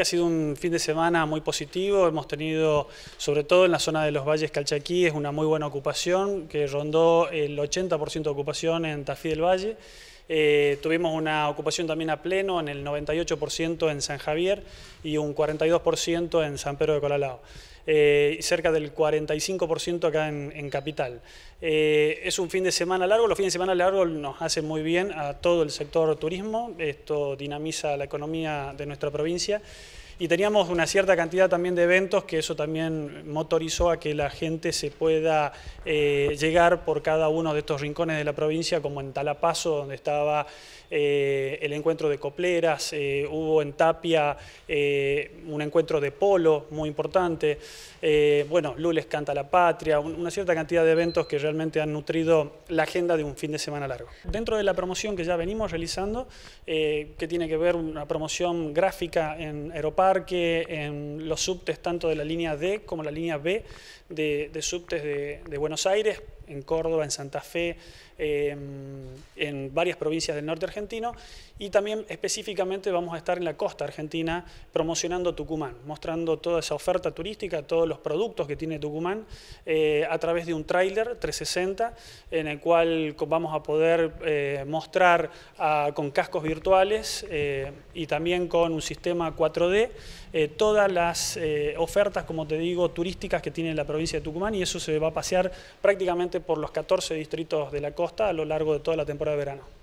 Ha sido un fin de semana muy positivo, hemos tenido, sobre todo en la zona de los valles calchaquíes, una muy buena ocupación, que rondó el 80% de ocupación en Tafí del Valle. Eh, tuvimos una ocupación también a pleno en el 98% en San Javier y un 42% en San Pedro de Colalao. Eh, cerca del 45% acá en, Capital. Eh, es un fin de semana largo, los fines de semana largos nos hacen muy bien a todo el sector turismo, esto dinamiza la economía de nuestra provincia. Y teníamos una cierta cantidad también de eventos que eso también motorizó a que la gente se pueda eh, llegar por cada uno de estos rincones de la provincia, como en Talapazo, donde estaba eh, el encuentro de copleras, eh, hubo en Tapia un encuentro de polo muy importante, bueno, Lules canta la patria, una cierta cantidad de eventos que realmente han nutrido la agenda de un fin de semana largo. Dentro de la promoción que ya venimos realizando, que tiene que ver una promoción gráfica en Aeroparque, que en los subtes tanto de la línea D como la línea B de, subtes de Buenos Aires, en Córdoba, en Santa Fe, em, en varias provincias del norte argentino y también específicamente vamos a estar en la costa argentina promocionando Tucumán, mostrando toda esa oferta turística, todos los productos que tiene Tucumán eh, a través de un tráiler 360 en el cual vamos a poder eh, mostrar ah, con cascos virtuales eh, y también con un sistema 4D todas las ofertas, como te digo, turísticas que tiene la provincia de Tucumán y eso se va a pasear prácticamente por los 14 distritos de la costa a lo largo de toda la temporada de verano.